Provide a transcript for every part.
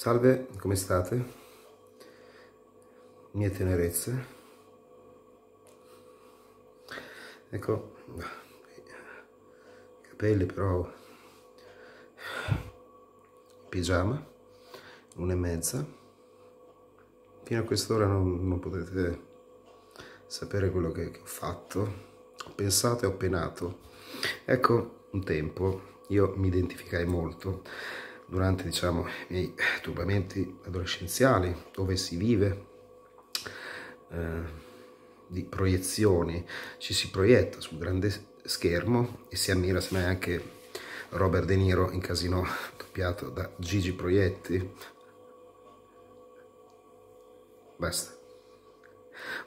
Salve, come state? Mie tenerezze. Ecco, capelli però, pigiama, una e mezza. Fino a quest'ora non, non, potete sapere quello che, che ho fatto. Ho pensato e ho penato. Ecco, un tempo io mi identificai molto durante diciamo, i miei turbamenti adolescenziali, dove si vive eh, di proiezioni, ci si proietta sul grande schermo e si ammira semmai anche Robert De Niro in Casino, doppiato da Gigi Proietti. Basta.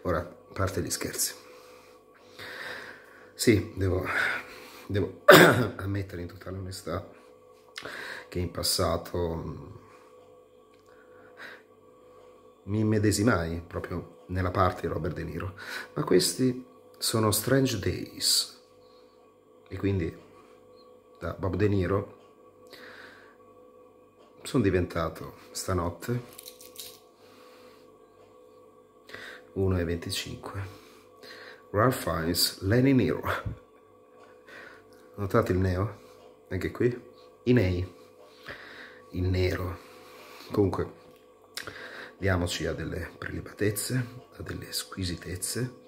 Ora, parte gli scherzi. Sì, devo, devo ammettere in totale onestà che in passato mm, mi immedesimai proprio nella parte di Robert De Niro, ma questi sono Strange Days e quindi da Bob De Niro sono diventato stanotte 1,25 Ralph Fiennes, Lenny Nero notate il neo? anche qui i nei in nero. Comunque, diamoci a delle prelibatezze, a delle squisitezze,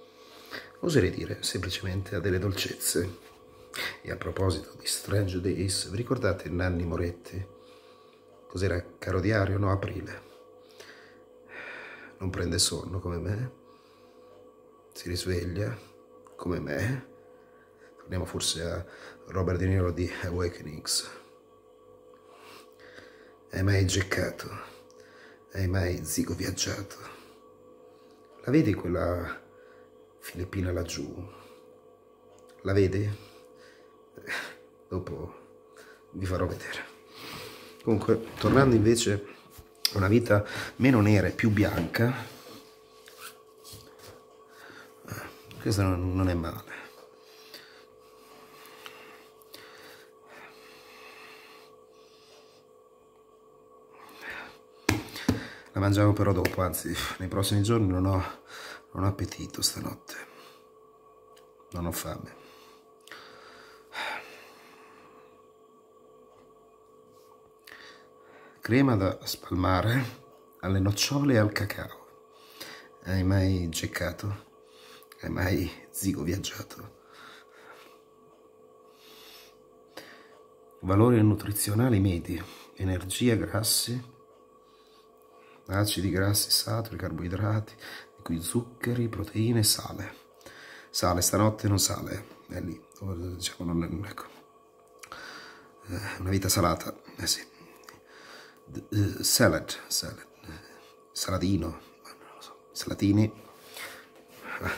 oserei dire semplicemente a delle dolcezze. E a proposito di Strange Days, vi ricordate Nanni Moretti? Cos'era Caro Diario? No, Aprile. Non prende sonno come me, si risveglia come me. Torniamo forse a Robert De Niro di Awakenings. Hai mai geccato? Hai mai zigo viaggiato? La vedi quella filippina laggiù? La vedi? Eh, dopo vi farò vedere. Comunque, tornando invece a una vita meno nera e più bianca, eh, questa non è male. La mangiamo però dopo, anzi, nei prossimi giorni non ho, non ho appetito stanotte. Non ho fame. Crema da spalmare alle nocciole e al cacao. Hai mai geccato? Hai mai zigo viaggiato? Valori nutrizionali medi, energia, grassi, acidi, grassi, saturi, carboidrati, qui zuccheri, proteine e sale. Sale, stanotte non sale, è lì, diciamo, non, è, ecco. Eh, una vita salata, eh sì. D uh, salad, salad, eh, saladino, non lo so, salatini. Ah,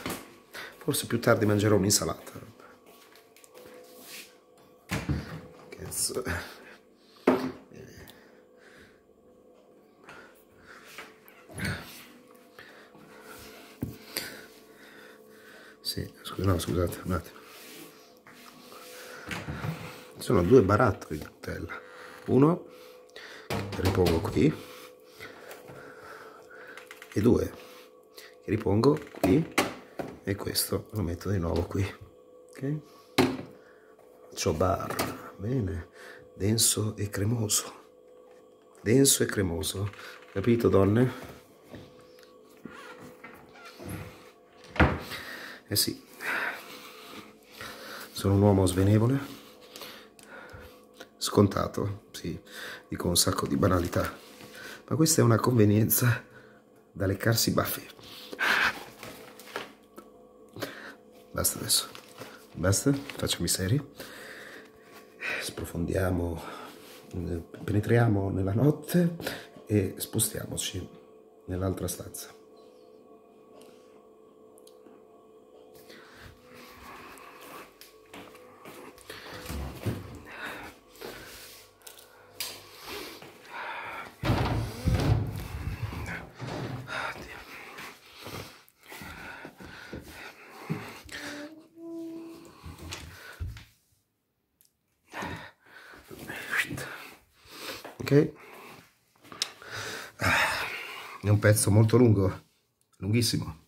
forse più tardi mangerò un'insalata. Che so. Scusa, no, scusate, un attimo. Sono due barattoli di Nutella. Uno che ripongo qui e due che ripongo qui e questo lo metto di nuovo qui. Ok? Ciò bar, bene, denso e cremoso. Denso e cremoso. Capito, donne? Eh sì, sono un uomo svenevole, scontato, sì, dico un sacco di banalità, ma questa è una convenienza da leccarsi i baffi. Basta adesso, basta, facciamo i seri, sprofondiamo, eh, penetriamo nella notte e spostiamoci nell'altra stanza. pezzo molto lungo, lunghissimo.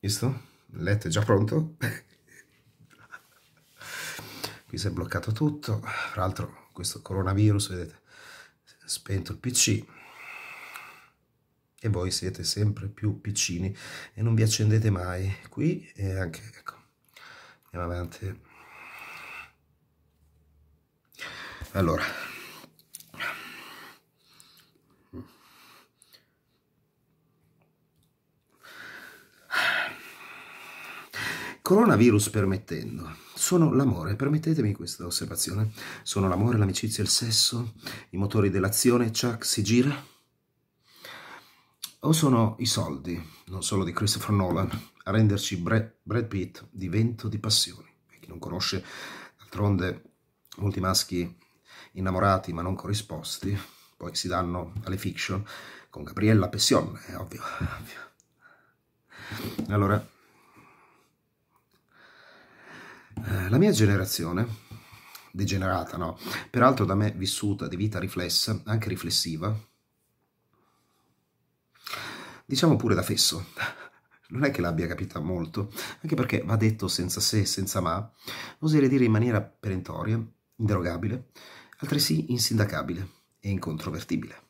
Visto? Il letto è già pronto. Qui si è bloccato tutto. Tra l'altro questo coronavirus, vedete, spento il PC. E voi siete sempre più piccini e non vi accendete mai. Qui e anche, ecco, andiamo avanti. Allora, Coronavirus permettendo, sono l'amore, permettetemi questa osservazione, sono l'amore, l'amicizia, il sesso, i motori dell'azione, Chuck si gira? O sono i soldi, non solo di Christopher Nolan, a renderci Brad, Brad Pitt di vento di passioni? E chi non conosce, d'altronde, molti maschi innamorati ma non corrisposti, poi si danno alle fiction, con Gabriella Pessione, è ovvio, è ovvio. Allora... la mia generazione, degenerata, no? Peraltro da me vissuta di vita riflessa, anche riflessiva, diciamo pure da fesso. Non è che l'abbia capita molto, anche perché va detto senza se e senza ma, oserei dire in maniera perentoria, inderogabile, altresì insindacabile e incontrovertibile.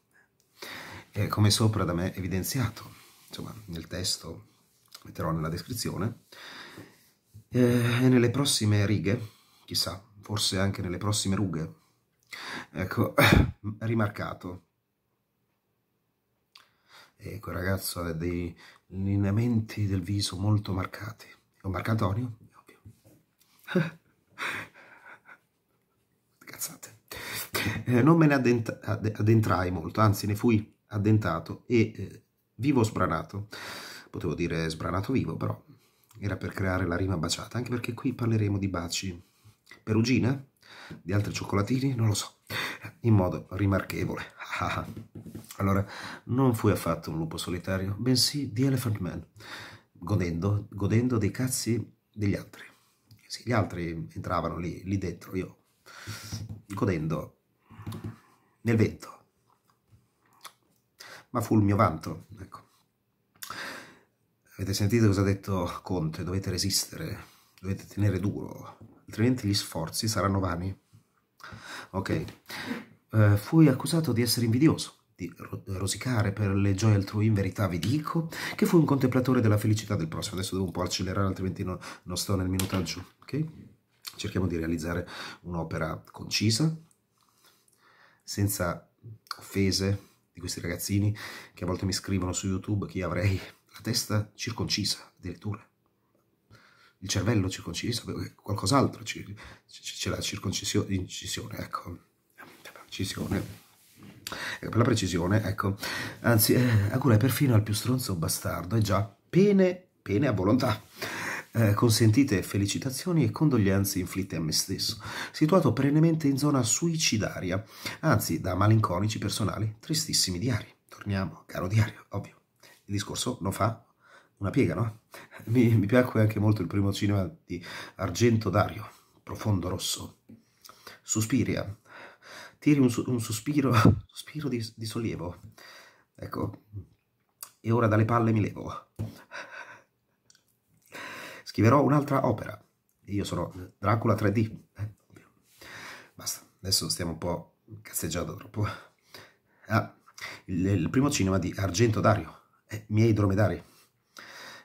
E come sopra da me evidenziato, insomma, nel testo metterò nella descrizione, eh, e nelle prossime righe, chissà, forse anche nelle prossime rughe, ecco, rimarcato. E ecco, quel ragazzo ha dei lineamenti del viso molto marcati. È un marcantonio? Ovvio. Cazzate. Eh, non me ne addent addentrai molto, anzi ne fui addentato e eh, vivo sbranato. Potevo dire sbranato vivo, però era per creare la rima baciata, anche perché qui parleremo di baci. Perugina? Di altri cioccolatini? Non lo so. In modo rimarchevole. allora, non fui affatto un lupo solitario, bensì The Elephant Man, godendo, godendo dei cazzi degli altri. Sì, gli altri entravano lì, lì dentro, io godendo nel vento. Ma fu il mio vanto, ecco. Avete sentito cosa ha detto Conte? Dovete resistere, dovete tenere duro, altrimenti gli sforzi saranno vani. Ok, uh, fui accusato di essere invidioso di rosicare per le gioie altrui, in verità vi dico che fui un contemplatore della felicità del prossimo. Adesso devo un po' accelerare, altrimenti no, non sto nel minutaggio, ok? Cerchiamo di realizzare un'opera concisa, senza offese di questi ragazzini che a volte mi scrivono su YouTube chi avrei la testa circoncisa addirittura, il cervello circonciso, qualcos'altro, c'è la circoncisione, incisione, ecco, eh, Per la precisione, ecco, anzi, eh, ancora perfino al più stronzo bastardo, è già pene, pene a volontà. Eh, consentite felicitazioni e condoglianze inflitte a me stesso, situato perennemente in zona suicidaria, anzi da malinconici personali, tristissimi diari. Torniamo, caro diario, ovvio il discorso non fa una piega, no? Mi, mi piacque anche molto il primo cinema di Argento Dario, Profondo Rosso. Suspiria, tiri un, un sospiro, sospiro di, di, sollievo. Ecco, e ora dalle palle mi levo. Scriverò un'altra opera. Io sono Dracula 3D. Eh? Basta, adesso stiamo un po' cazzeggiando troppo. Ah, il, il primo cinema di Argento Dario eh, miei dromedari.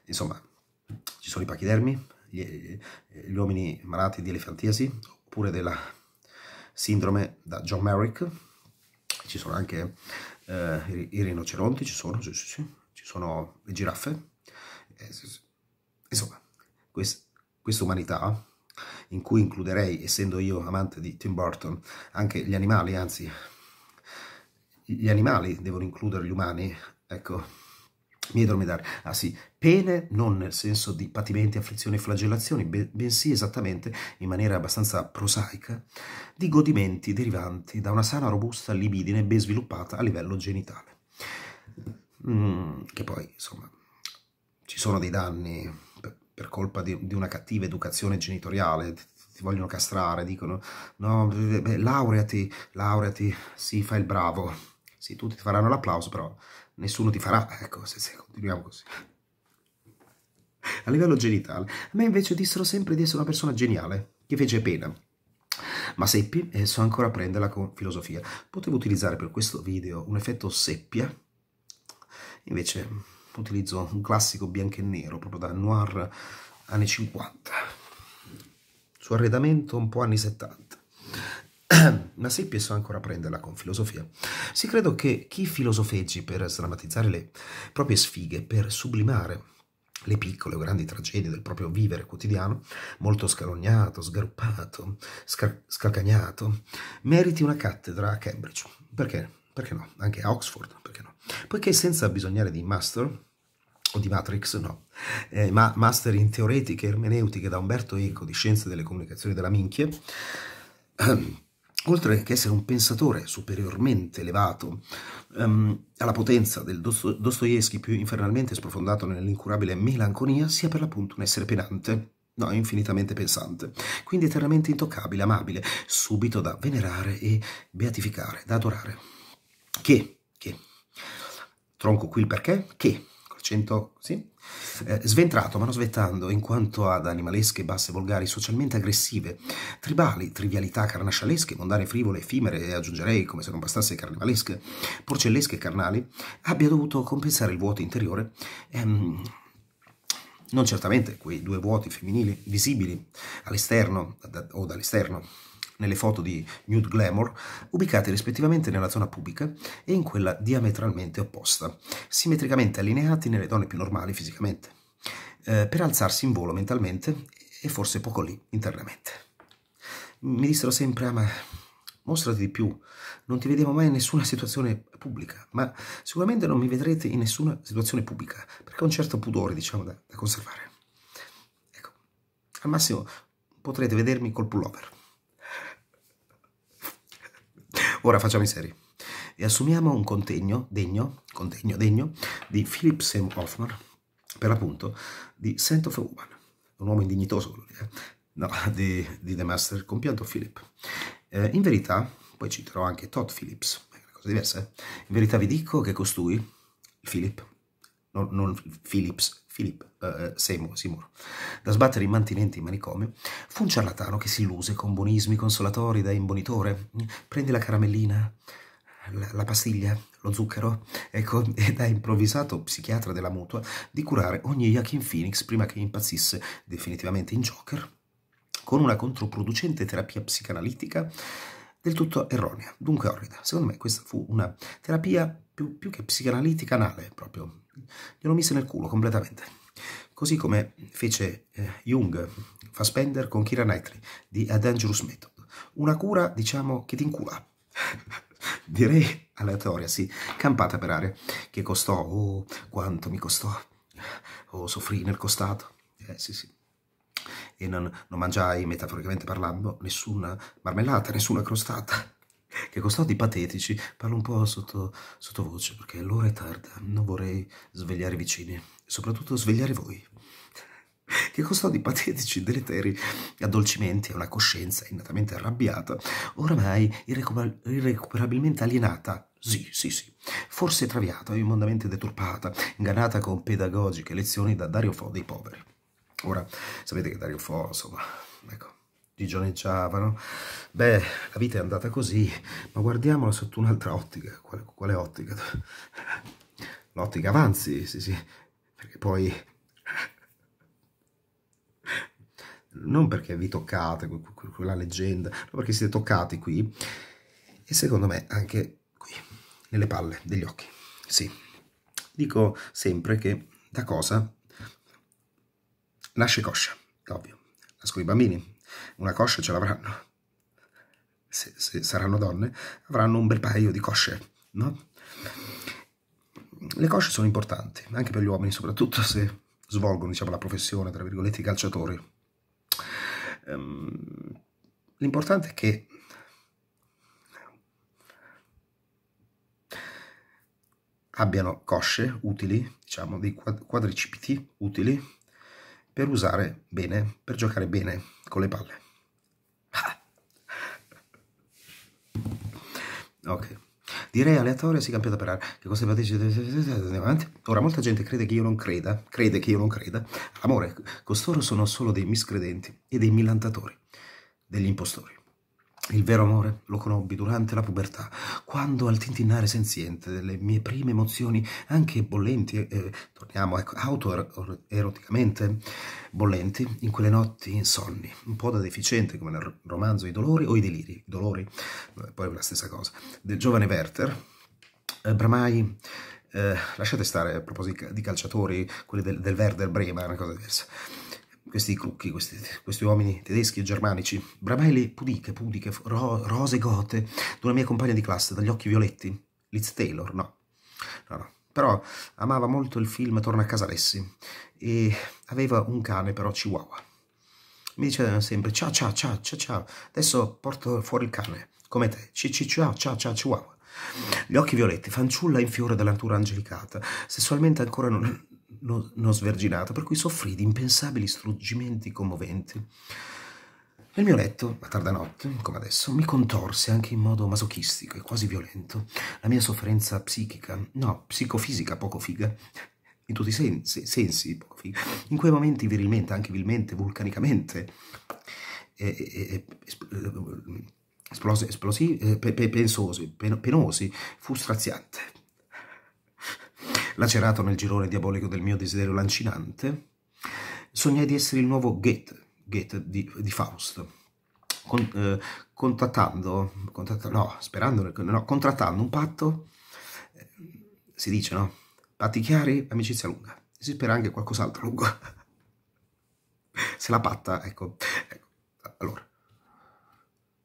Insomma, ci sono i pachidermi, gli, gli uomini malati di elefantiasi, oppure della sindrome da John Merrick, ci sono anche eh, i, i rinoceronti, ci sono, ci, ci, ci sono le giraffe. Eh, Insomma, quest, questa umanità, in cui includerei, essendo io amante di Tim Burton, anche gli animali, anzi, gli animali devono includere gli umani, ecco, Miedo mi dare, ah sì, pene non nel senso di patimenti, afflizioni e flagellazioni, bensì esattamente, in maniera abbastanza prosaica, di godimenti derivanti da una sana, robusta libidine ben sviluppata a livello genitale. Mm, che poi, insomma, ci sono dei danni per, per colpa di, di, una cattiva educazione genitoriale, ti, ti vogliono castrare, dicono, no, beh, laureati, laureati, sì, fai il bravo, sì, tutti ti faranno l'applauso, però nessuno ti farà, ecco, se, se continuiamo così. A livello genitale, a me invece dissero sempre di essere una persona geniale, che fece pena. Ma seppi e eh, so ancora prenderla con filosofia. Potevo utilizzare per questo video un effetto seppia, invece utilizzo un classico bianco e nero, proprio da noir anni 50. Su arredamento un po' anni 70. ma se penso ancora a prenderla con filosofia, Sì, credo che chi filosofeggi per sdrammatizzare le proprie sfighe, per sublimare le piccole o grandi tragedie del proprio vivere quotidiano, molto scalognato, sgarruppato, scar- scalcagnato, meriti una cattedra a Cambridge. Perché? Perché no? Anche a Oxford, perché no? Poiché senza bisognare di master, o di Matrix, no, eh, ma master in teoretiche ermeneutiche da Umberto Eco di Scienze delle Comunicazioni della Minchia, oltre che essere un pensatore superiormente elevato um, alla potenza del Dostoevsky più infernalmente sprofondato nell'incurabile melanconia, sia per l'appunto un essere penante, no, infinitamente pensante, quindi eternamente intoccabile, amabile, subito da venerare e beatificare, da adorare. Che, che, tronco qui il perché, che 100, sì? Eh, sventrato, ma non svettando, in quanto ad animalesche, basse, volgari, socialmente aggressive, tribali, trivialità carnascialesche, mondane, frivole, effimere e aggiungerei, come se non bastasse, carnivalesche, porcellesche e carnali, abbia dovuto compensare il vuoto interiore. Ehm, non certamente quei due vuoti femminili visibili all'esterno o dall'esterno nelle foto di Nude Glamour, ubicate rispettivamente nella zona pubblica e in quella diametralmente opposta, simmetricamente allineati nelle donne più normali fisicamente, eh, per alzarsi in volo mentalmente e forse poco lì internamente. Mi dissero sempre, ah, ma mostrati di più, non ti vedevo mai in nessuna situazione pubblica, ma sicuramente non mi vedrete in nessuna situazione pubblica, perché ho un certo pudore, diciamo, da, da conservare. Ecco, al massimo potrete vedermi col pullover. Ora facciamo i seri. Riassumiamo un contegno degno, contegno degno di Philip Seymour Hoffman, per l'appunto, di Scent of a Woman, un uomo indignitoso quello eh? no, di, di, The Master, compianto Philip. Eh, in verità, poi citerò anche Todd Phillips, cose diverse, eh? in verità vi dico che costui, Philip, non, non Phillips, Filippo eh, eh, Seymour, Seymour, da sbattere immantinente in manicomio, fu un ciarlatano che si illuse con buonismi consolatori da imbonitore. Prendi la caramellina, la, la pastiglia, lo zucchero, ecco, e da improvvisato psichiatra della mutua di curare ogni Joaquin Phoenix prima che impazzisse definitivamente in Joker, con una controproducente terapia psicanalitica del tutto erronea, dunque orrida. Secondo me questa fu una terapia più, più che psicanalitica anale, proprio glielo mise nel culo completamente. Così come fece eh, Jung Fassbender con Kira Knightley di A Dangerous Method. Una cura, diciamo, che ti incula. Direi aleatoria, sì, campata per aria, che costò, oh, quanto mi costò. Oh, soffrì nel costato. Eh, sì, sì. E non, non mangiai, metaforicamente parlando, nessuna marmellata, nessuna crostata che con soldi patetici parlo un po' sotto, sottovoce perché l'ora è tarda, non vorrei svegliare i vicini, soprattutto svegliare voi. Che con di patetici, deleteri, addolcimenti a una coscienza innatamente arrabbiata, oramai irrecuper irrecuperabilmente alienata, sì, sì, sì, forse traviata immondamente deturpata, ingannata con pedagogiche lezioni da Dario Fo dei poveri. Ora, sapete che Dario Fo, insomma, ecco, gigioneggiavano. Beh, la vita è andata così, ma guardiamola sotto un'altra ottica. Quale, quale ottica? L'ottica avanzi, sì sì, perché poi... Non perché vi toccate, quella leggenda, ma perché siete toccati qui e secondo me anche qui, nelle palle degli occhi. Sì, dico sempre che da cosa nasce coscia, ovvio. Nascono i bambini, una coscia ce l'avranno. Se, se, saranno donne, avranno un bel paio di cosce, no? Le cosce sono importanti, anche per gli uomini, soprattutto se svolgono, diciamo, la professione, tra virgolette, i calciatori. Um, l'importante è che abbiano cosce utili, diciamo, dei quadricipiti utili per usare bene, per giocare bene con le palle. ok. Direi aleatoria si cambia da per aria. Che cosa pateci davanti? Ora, molta gente crede che io non creda, crede che io non creda. Amore, costoro sono solo dei miscredenti e dei millantatori, degli impostori. Il vero amore lo conobbi durante la pubertà, quando al tintinnare senziente delle mie prime emozioni, anche bollenti, eh, torniamo ecco, autoeroticamente bollenti, in quelle notti insonni, un po' da deficiente come nel romanzo I dolori o i deliri, i dolori, eh, poi è la stessa cosa, del giovane Werther, eh, bramai eh, lasciate stare a proposito di calciatori, quelli del, del Werder Brema, una cosa diversa questi crucchi, questi, questi, uomini tedeschi e germanici, bravelle pudiche, pudiche, ro, rose gote, di una mia compagna di classe, dagli occhi violetti, Liz Taylor, no, no, no. Però amava molto il film Torna a casa Lessi e aveva un cane però Chihuahua. Mi diceva sempre ciao ciao ciao ciao ciao, adesso porto fuori il cane, come te, ci, ciao ciao ciao Chihuahua. Gli occhi violetti, fanciulla in fiore della natura angelicata, sessualmente ancora non, non, non sverginato, per cui soffrì di impensabili struggimenti commoventi. Nel mio letto, a tarda notte, come adesso, mi contorse anche in modo masochistico e quasi violento la mia sofferenza psichica, no, psicofisica poco figa, in tutti i sensi, sensi poco figa, in quei momenti virilmente, anche vilmente, vulcanicamente, eh, eh, eh, esplosi, esplosi pensosi, pen, penosi, fu straziante lacerato nel girone diabolico del mio desiderio lancinante, sognai di essere il nuovo Goethe, Goethe di, di Faust, con, eh, contattando, contatta, no, sperando, no, contrattando un patto, eh, si dice, no? Patti chiari, amicizia lunga. Si spera anche qualcos'altro lungo. Se la patta, ecco, ecco. Allora,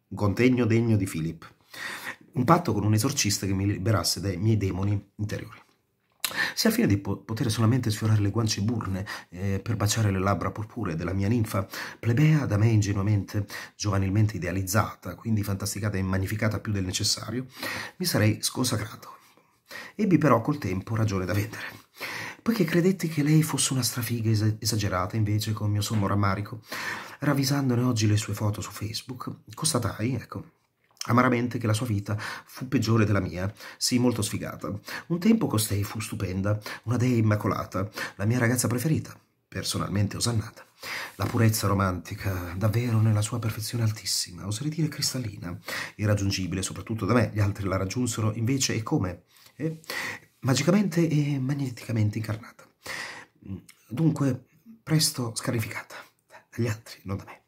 un contegno degno di Philip. Un patto con un esorcista che mi liberasse dai miei demoni interiori se al fine di po poter solamente sfiorare le guance burne eh, per baciare le labbra purpure della mia ninfa plebea da me ingenuamente, giovanilmente idealizzata, quindi fantasticata e magnificata più del necessario, mi sarei sconsacrato. Ebbi però col tempo ragione da vendere. Poiché credetti che lei fosse una strafiga es esagerata, invece, con mio sommo rammarico, ravvisandone oggi le sue foto su Facebook, constatai, ecco, amaramente che la sua vita fu peggiore della mia, sì molto sfigata. Un tempo costei fu stupenda, una dea immacolata, la mia ragazza preferita, personalmente osannata. La purezza romantica, davvero nella sua perfezione altissima, oserei dire cristallina, irraggiungibile soprattutto da me, gli altri la raggiunsero invece e come? E, eh, magicamente e magneticamente incarnata. Mm, dunque, presto scarificata dagli altri, non da me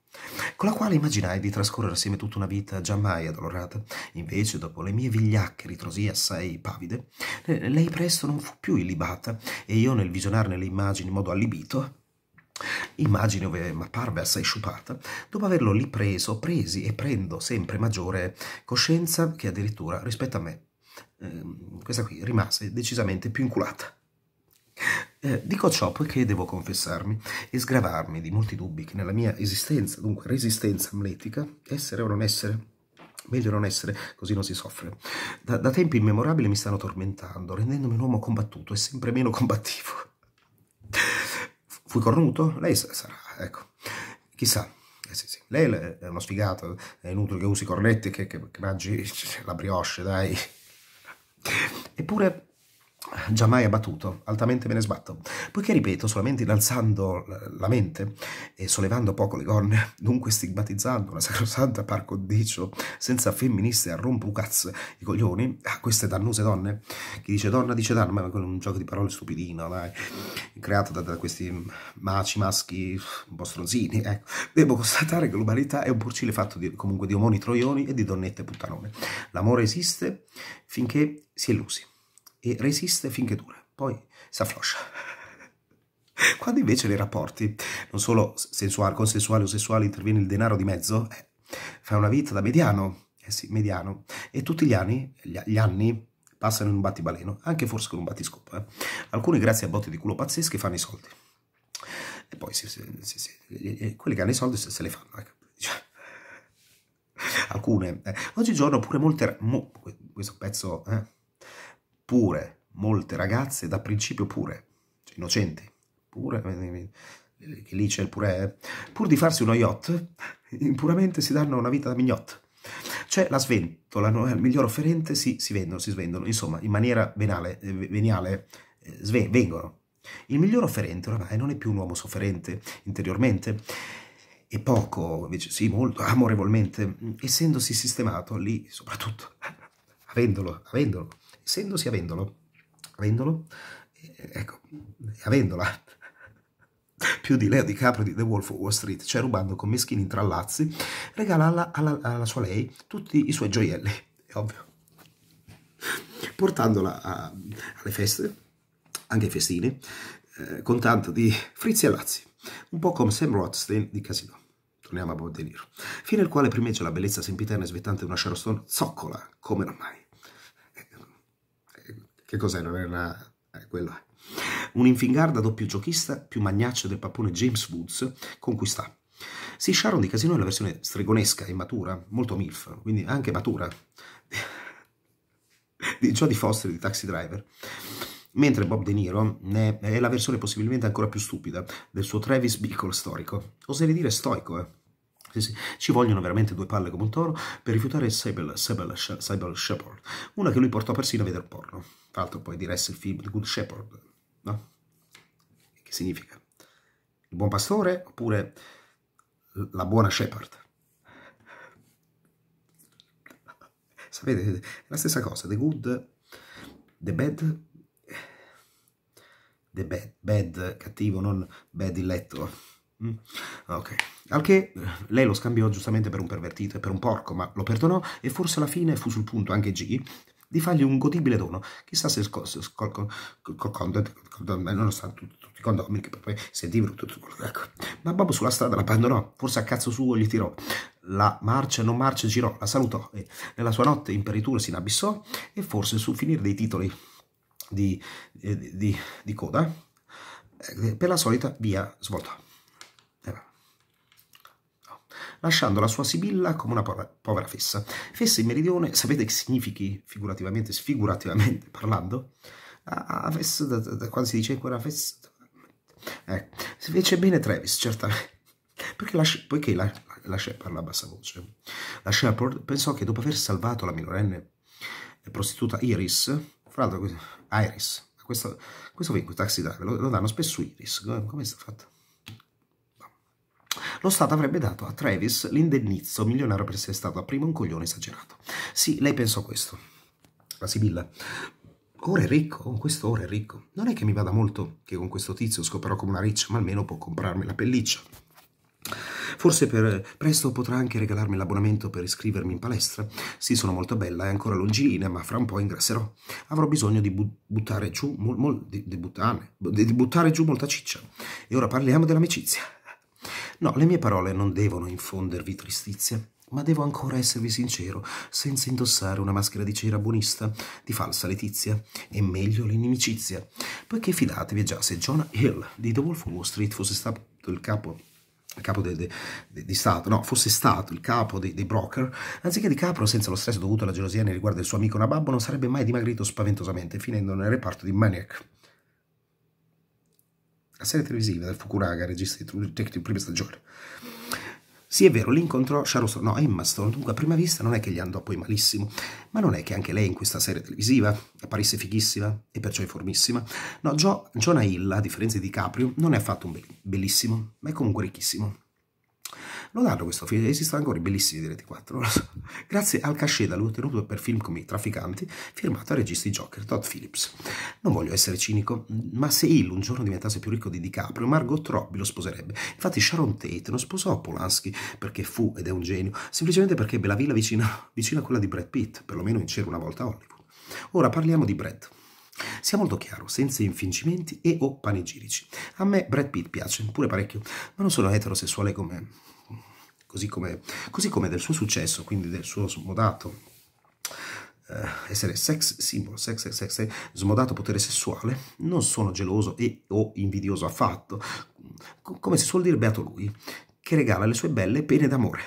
con la quale immaginai di trascorrere assieme tutta una vita già mai addolorata. Invece, dopo le mie vigliacche ritrosie assai pavide, eh, lei presto non fu più illibata e io nel visionarne le immagini in modo allibito, immagini ove m'apparve assai sciupata, dopo averlo lì preso, presi e prendo sempre maggiore coscienza che addirittura rispetto a me, eh, questa qui rimase decisamente più inculata. Eh, dico ciò poiché devo confessarmi e sgravarmi di molti dubbi che nella mia esistenza, dunque resistenza amletica, essere o non essere, meglio non essere, così non si soffre. Da, da, tempi immemorabili mi stanno tormentando, rendendomi un uomo combattuto e sempre meno combattivo. Fui cornuto? Lei sarà, ecco. Chissà. Eh sì, sì. Lei è uno sfigato, è inutile che usi cornetti che, che, che mangi la brioche, dai. Eppure già mai abbattuto, altamente me ne sbatto, poiché ripeto, solamente innalzando la mente e sollevando poco le gonne, dunque stigmatizzando la sacrosanta par condicio, senza femministe a rompucazze i coglioni, a ah, queste dannose donne, chi dice donna dice danno, ma è un gioco di parole stupidino, dai, creato da, da questi maci maschi un po' stronzini, ecco, devo constatare che l'umanità è un porcile fatto di, comunque di omoni troioni e di donnette puttanone. L'amore esiste finché si è illusi e resiste finché dura, poi si affloscia. Quando invece nei rapporti, non solo sensuali, consensuali o sessuali, interviene il denaro di mezzo, eh, fai una vita da mediano, eh sì, mediano, e tutti gli anni, gli, gli anni passano in un battibaleno, anche forse con un battiscopo. Eh. Alcuni, grazie a botte di culo pazzesche, fanno i soldi. E poi se, se, se, quelli che hanno i soldi se, le fanno. Ecco. alcune. Eh. Oggigiorno pure molte... Mo, questo pezzo... Eh, pure, molte ragazze da principio pure, cioè innocenti, pure, che lì c'è il pure, eh, pur di farsi uno yacht, impuramente si danno una vita da mignot. Cioè la sventolano, no? il miglior offerente si, si, vendono, si svendono, insomma, in maniera venale, eh, veniale eh, sve, vengono. Il miglior offerente ormai non è più un uomo sofferente interiormente, e poco, invece sì, molto amorevolmente, mm, essendosi sistemato lì, soprattutto avendolo, avendolo essendosi avendolo, avendolo, eh, ecco, avendola, più di Leo DiCaprio di The Wolf of Wall Street, cioè rubando con meschini intrallazzi, regala alla, alla, alla sua lei tutti i suoi gioielli, è ovvio, portandola a, alle feste, anche ai festini, eh, con tanto di frizzi e lazzi, un po' come Sam Rothstein di Casino. Torniamo a Bob De Niro, fino al quale primeggia la bellezza sempiterna e svettante di una Charleston zoccola come non mai. Che cos'è? Non era... Eh, quello è. Un infingarda doppio giochista più magnaccio del pappone James Woods conquista. Sì, Sharon di Casino è la versione stregonesca e matura, molto MILF, quindi anche matura, di Jodie Foster di Taxi Driver. Mentre Bob De Niro è la versione possibilmente ancora più stupida del suo Travis Bickle storico. Oserei dire stoico, eh sì, sì. Ci vogliono veramente due palle come un toro per rifiutare Sable, Sable, Sable Shepherd, una che lui portò persino a vedere porno. Tra l'altro poi diresse il film The Good Shepherd, no? Che significa? Il buon pastore oppure la buona Shepard? Sapete, è la stessa cosa, The Good, The Bad, The Bad, bad cattivo, non Bad il letto Mm. Ok. Al che eh, lei lo scambiò giustamente per un pervertito e per un porco, ma lo perdonò e forse alla fine fu sul punto anche G di fargli un godibile dono. Chissà se eh, nonostante tutti i condomini che poi sentivano tutto quello ecco. Ma Babbo sulla strada l'abbandonò, forse a cazzo suo gli tirò. La marcia non marcia girò, la salutò e nella sua notte in peritura si inabissò e forse sul finire dei titoli di, di, eh, di, di coda per la solita via svoltò lasciando la sua Sibilla come una povera, fessa. Fessa in meridione, sapete che significhi figurativamente, sfigurativamente parlando? Ah, fessa, da, da, da, quando si dice quella fessa... eh, si fece bene Travis, certamente. Perché la, poiché la, la Shepard a bassa voce. La Shepard pensò che dopo aver salvato la minorenne eh, prostituta Iris, fra l'altro Iris, questo, questo vino, taxi driver, lo, lo danno spesso Iris, come, come è stato fatto? Lo Stato avrebbe dato a Travis l'indennizzo milionario per essere stato a prima un coglione esagerato. Sì, lei pensò questo. La Sibilla. Ora è ricco, con questo ora è ricco. Non è che mi vada molto che con questo tizio scoprò come una riccia, ma almeno può comprarmi la pelliccia. Forse per presto potrà anche regalarmi l'abbonamento per iscrivermi in palestra. Sì, sono molto bella e ancora longilinea, ma fra un po' ingrasserò. Avrò bisogno di bu buttare giù mol, mol, di, di, buttane, di buttare giù molta ciccia. E ora parliamo dell'amicizia. No, le mie parole non devono infondervi tristizia, ma devo ancora esservi sincero, senza indossare una maschera di cera buonista, di falsa letizia, e meglio l'inimicizia. Poiché fidatevi già, se John Hill di The Wolf of Wall Street fosse stato il capo capo de, de, de, di Stato, no, fosse stato il capo dei, dei broker, anziché di capro senza lo stress dovuto alla gelosia nei riguardi del suo amico Nababbo, non sarebbe mai dimagrito spaventosamente, finendo nel reparto di Maniac la serie televisiva del Fukuraga, regista di tutte le prima stagione. Sì, è vero, l'incontro Sharon no, Emma Stone, dunque a prima vista non è che gli andò poi malissimo, ma non è che anche lei in questa serie televisiva apparisse fighissima e perciò informissima? No, jo, Jonah Hill, a differenza di Caprio, non è affatto un be bellissimo, ma è comunque ricchissimo. Lo danno questo film, esistono ancora i bellissimi di Rete lo so. Grazie al cachet ottenuto per film come I Trafficanti, firmato a registi Joker Todd Phillips. Non voglio essere cinico, ma se Hill un giorno diventasse più ricco di DiCaprio, Margot Robbie lo sposerebbe. Infatti Sharon Tate non sposò Polanski perché fu, ed è un genio, semplicemente perché ebbe la villa vicina, vicina a quella di Brad Pitt, perlomeno in C'era una volta a Hollywood. Ora parliamo di Brad. Sia molto chiaro, senza infingimenti e o panegirici. A me Brad Pitt piace, pure parecchio, ma non sono eterosessuale come così come, così come del suo successo, quindi del suo smodato eh, essere sex symbol, sex, sex, sex, smodato potere sessuale, non sono geloso e o invidioso affatto, come si suol dire beato lui, che regala le sue belle pene d'amore.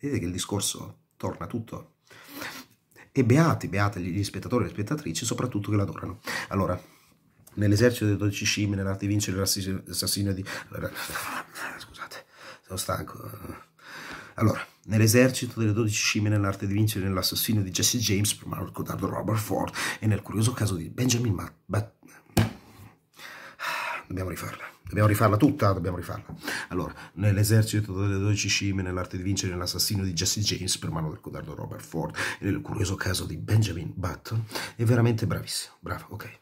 Vedete che il discorso torna tutto. E beati, beati gli spettatori e le spettatrici, soprattutto che l'adorano. Allora, nell'esercito dei dodici scimmie, nell'arte di vincere l'assassino di sono stanco. Allora, nell'esercito delle 12 scimmie, nell'arte di vincere, nell'assassino di Jesse James, per Marco Dardo Robert Ford e nel curioso caso di Benjamin Bat... Bat ah, dobbiamo rifarla. Dobbiamo rifarla tutta, dobbiamo rifarla. Allora, nell'esercito delle 12 scime nell'arte di vincere, l'assassino di Jesse James per mano del codardo Robert Ford e nel curioso caso di Benjamin Button, è veramente bravissimo. Bravo, ok.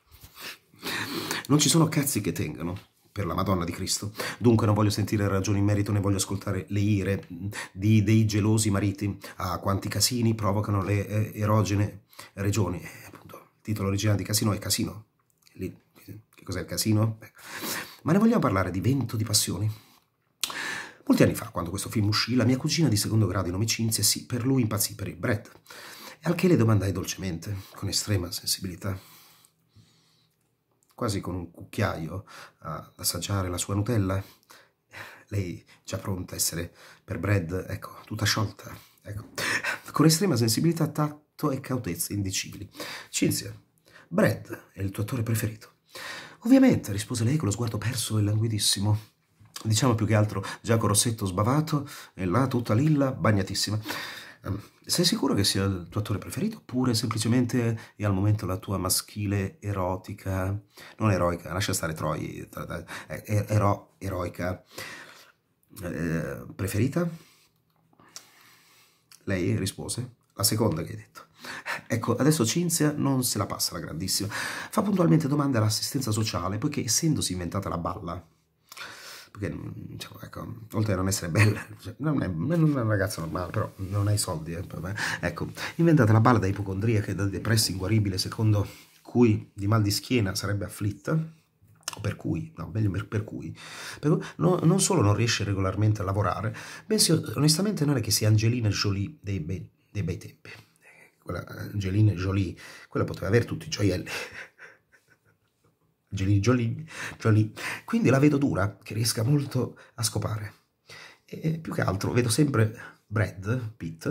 Non ci sono cazzi che tengano per la Madonna di Cristo. Dunque non voglio sentire ragioni in merito né voglio ascoltare le ire di, dei gelosi mariti a ah, quanti casini provocano le eh, erogene regioni. Eh, appunto, il titolo originale di Casino è Casino. Lì, che cos'è il casino? Beh. Ecco. Ma ne vogliamo parlare di Vento di Passioni? Molti anni fa, quando questo film uscì, la mia cugina di secondo grado in nome si per lui impazzì per il Brett, al che le domandai dolcemente, con estrema sensibilità, quasi con un cucchiaio ad assaggiare la sua Nutella, lei già pronta a essere per Brad, ecco, tutta sciolta, ecco. con estrema sensibilità, tatto e cautezza indicibili. Cinzia, Brad è il tuo attore preferito. Ovviamente, rispose lei con lo sguardo perso e languidissimo. Diciamo più che altro già con Rossetto sbavato e là tutta lilla, bagnatissima. Ehm, sei sicuro che sia il tuo attore preferito oppure semplicemente è al momento la tua maschile erotica? Non eroica, lascia stare Troy, ero, eroica ehm, preferita? Lei rispose, la seconda che hai detto. Ecco, adesso Cinzia non se la passa la grandissima. Fa puntualmente domande all'assistenza sociale, poiché essendosi inventata la balla, perché cioè, ecco, oltre a non essere bella, cioè, non, è, non, è, una ragazza normale, però non hai soldi, eh, eh, ecco, inventate la balla da ipocondriaca e da depresso inguaribile secondo cui di mal di schiena sarebbe afflitta, per cui, no, meglio per, per cui, per, no, non solo non riesce regolarmente a lavorare, bensì onestamente non è che sia Angelina Jolie dei, bei, dei bei tempi. Quella Angelina Jolie, quella poteva avere tutti i gioielli, Jolie, Jolie, Jolie. Quindi la vedo dura, che riesca molto a scopare. E più che altro vedo sempre Brad Pitt,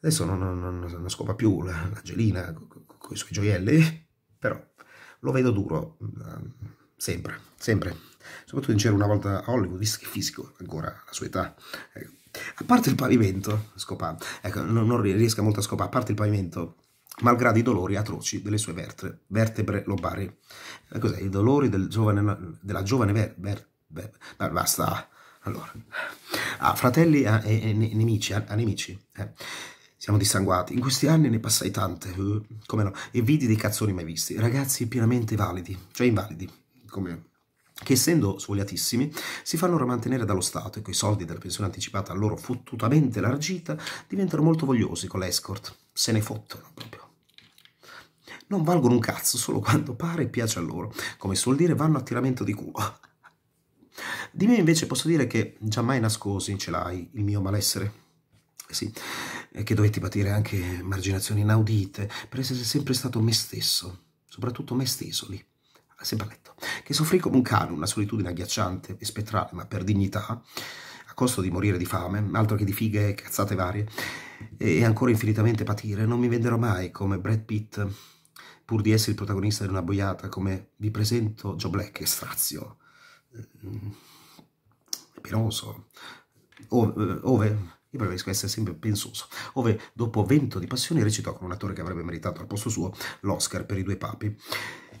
adesso non, non, non scopa più l'angelina la con i suoi gioielli, però lo vedo duro, mm, sempre, sempre. Soprattutto in c'era una volta a Hollywood, visto che fisico ancora la sua età. Ecco. A parte il pavimento, scopa, ecco, non, non riesca molto a scopare, a parte il pavimento, malgrado i dolori atroci delle sue vertebre, vertebre lobari. Eh, cos'è? I dolori del giovane, della giovane ver, ver, basta. Allora, a ah, fratelli ah, e, e, e nemici, a, ah, a nemici. Eh. Siamo dissanguati. In questi anni ne passai tante, uh, come no, e vidi dei cazzoni mai visti, ragazzi pienamente validi, cioè invalidi, come che essendo svogliatissimi si fanno mantenere dallo Stato e coi soldi della pensione anticipata a loro fottutamente largita diventano molto vogliosi con l'escort, se ne fottono proprio non valgono un cazzo solo quando pare e piace a loro. Come suol dire, vanno a tiramento di culo. Di me invece posso dire che giammai nascosi ce l'hai il mio malessere. Sì, che dovetti patire anche marginazioni inaudite per essere sempre stato me stesso, soprattutto me stesso lì, sempre a letto, che soffrì come un cane una solitudine agghiacciante e spettrale, ma per dignità, a costo di morire di fame, altro che di fighe e cazzate varie, e ancora infinitamente patire, non mi venderò mai come Brad Pitt pur di essere il protagonista di una boiata come vi presento Joe Black e Strazio, È mm. penoso, eh, ove, io preferisco essere sempre pensoso, ove dopo Vento di Passione recitò con un attore che avrebbe meritato al posto suo l'Oscar per i due papi.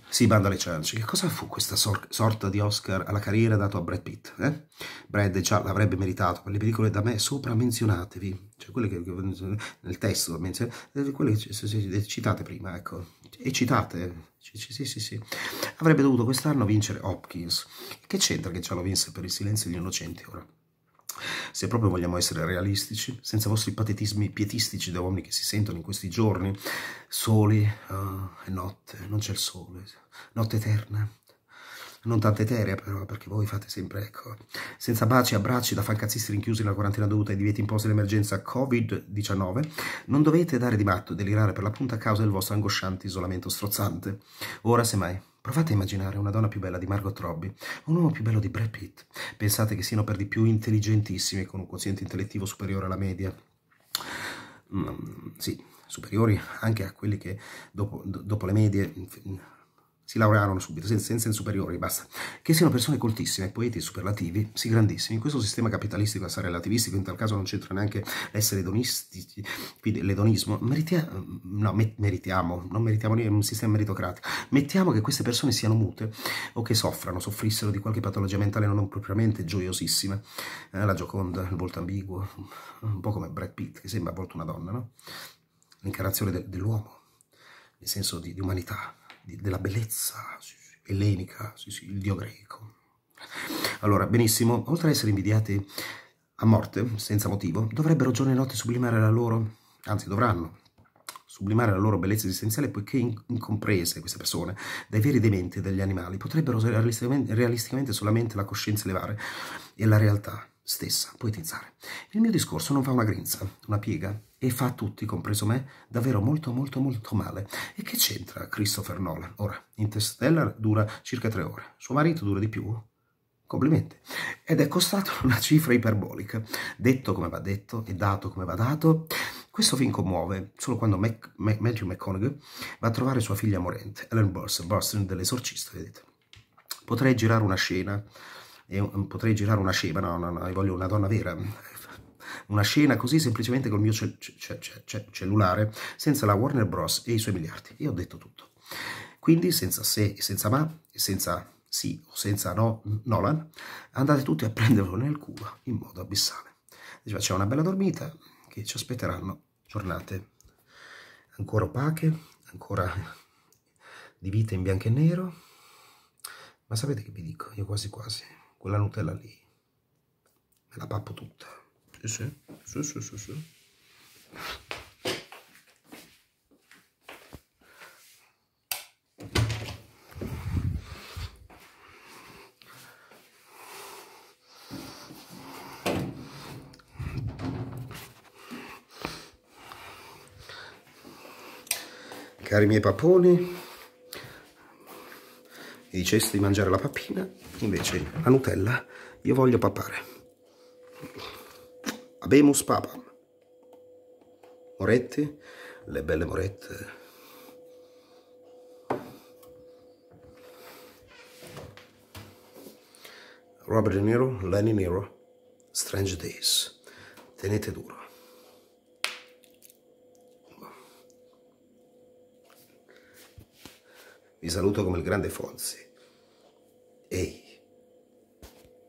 Si banda alle ciance, che cosa fu questa sor sorta di Oscar alla carriera dato a Brad Pitt? Eh? Brad già l'avrebbe meritato per le pellicole da me sopra menzionatevi, cioè quelle che, nel testo, eh, quelle che citate prima, ecco eccitate. Sì, sì, sì, sì. Avrebbe dovuto quest'anno vincere Hopkins. Che c'entra che già lo vinse per il silenzio degli innocenti ora? Se proprio vogliamo essere realistici, senza i vostri patetismi pietistici da uomini che si sentono in questi giorni, soli, oh, è notte, non c'è il sole, notte eterna, non tante etere però, perché voi fate sempre, ecco, senza baci, e abbracci da fancazzisti rinchiusi nella quarantena dovuta ai divieti imposti dall'emergenza Covid-19, non dovete dare di matto e delirare per la punta a causa del vostro angosciante isolamento strozzante. Ora, semmai, Provate a immaginare una donna più bella di Margot Robbie, un uomo più bello di Brad Pitt. Pensate che siano per di più intelligentissimi con un quoziente intellettivo superiore alla media. Mm, sì, superiori anche a quelli che dopo, dopo le medie si laurearono subito, senza, senza superiori, basta, che siano persone coltissime, poeti superlativi, sì grandissimi. In questo sistema capitalistico assai relativistico, in tal caso non c'entra neanche l'essere edonistici, quindi l'edonismo, meritiamo, no, me, meritiamo, non meritiamo niente, è un sistema meritocratico. Mettiamo che queste persone siano mute o che soffrano, soffrissero di qualche patologia mentale non propriamente gioiosissima, eh, la Gioconda, il volto ambiguo, un po' come Brad Pitt, che sembra a volte una donna, no? L'incarnazione dell'uomo, nel senso di, di umanità, della bellezza ellenica, il dio greco. Allora, benissimo, oltre ad essere invidiati a morte, senza motivo, dovrebbero giorno e notte sublimare la loro, anzi dovranno, sublimare la loro bellezza esistenziale poiché incomprese queste persone dai veri dementi e dagli animali potrebbero realisticamente, realisticamente solamente la coscienza elevare e la realtà stessa poetizzare. Il mio discorso non fa una grinza, una piega, e fa a tutti, compreso me, davvero molto molto molto male. E che c'entra Christopher Nolan? Ora, Interstellar dura circa tre ore, suo marito dura di più? Complimenti. Ed è costato una cifra iperbolica. Detto come va detto e dato come va dato, questo film commuove solo quando Mac, Mac, Matthew McConaughey va a trovare sua figlia morente, Ellen Burstyn, dell'esorcista, vedete. Potrei girare una scena e mm, potrei girare una scema, no, no, no, voglio una donna vera, una scena così semplicemente col mio ce ce ce cellulare, senza la Warner Bros. e i suoi miliardi. E ho detto tutto. Quindi, senza se e senza ma, senza sì o senza no, Nolan, andate tutti a prenderlo nel culo in modo abissale. Diceva, c'è una bella dormita che ci aspetteranno giornate ancora opache, ancora di vita in bianco e nero, ma sapete che vi dico? Io quasi quasi quella Nutella lì, me la pappo tutta. Sì, sì, sì, sì, sì, Cari miei paponi, e dicesti di mangiare la pappina, invece la Nutella io voglio pappare. Abemus papa. Moretti, le belle morette. Robert De Niro, Lenny Nero, Strange Days. Tenete duro. Vi saluto come il grande Fonzi. Ei!